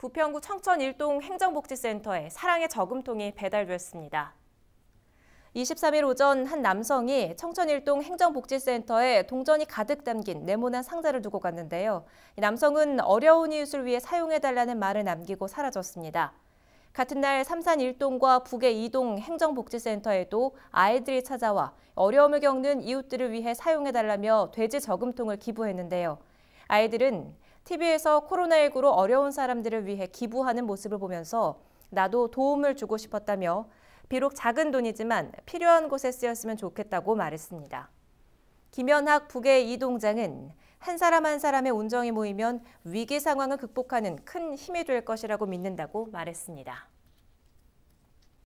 부평구 청천 일동 행정복지센터에 사랑의 저금통이 배달되었습니다 23일 오전 한 남성이 청천일동 행정복지센터에 동전이 가득 담긴 네모난 상자를 두고 갔는데요. 남성은 어려운 이웃을 위해 사용해달라는 말을 남기고 사라졌습니다. 같은 날 삼산 일동과 북의 이동 행정복지센터에도 아이들이 찾아와 어려움을 겪는 이웃들을 위해 사용해달라며 돼지 저금통을 기부했는데요. 아이들은 TV에서 코로나19로 어려운 사람들을 위해 기부하는 모습을 보면서 나도 도움을 주고 싶었다며 비록 작은 돈이지만 필요한 곳에 쓰였으면 좋겠다고 말했습니다. 김연학 북의 이동장은 한 사람 한 사람의 온정이 모이면 위기 상황을 극복하는 큰 힘이 될 것이라고 믿는다고 말했습니다.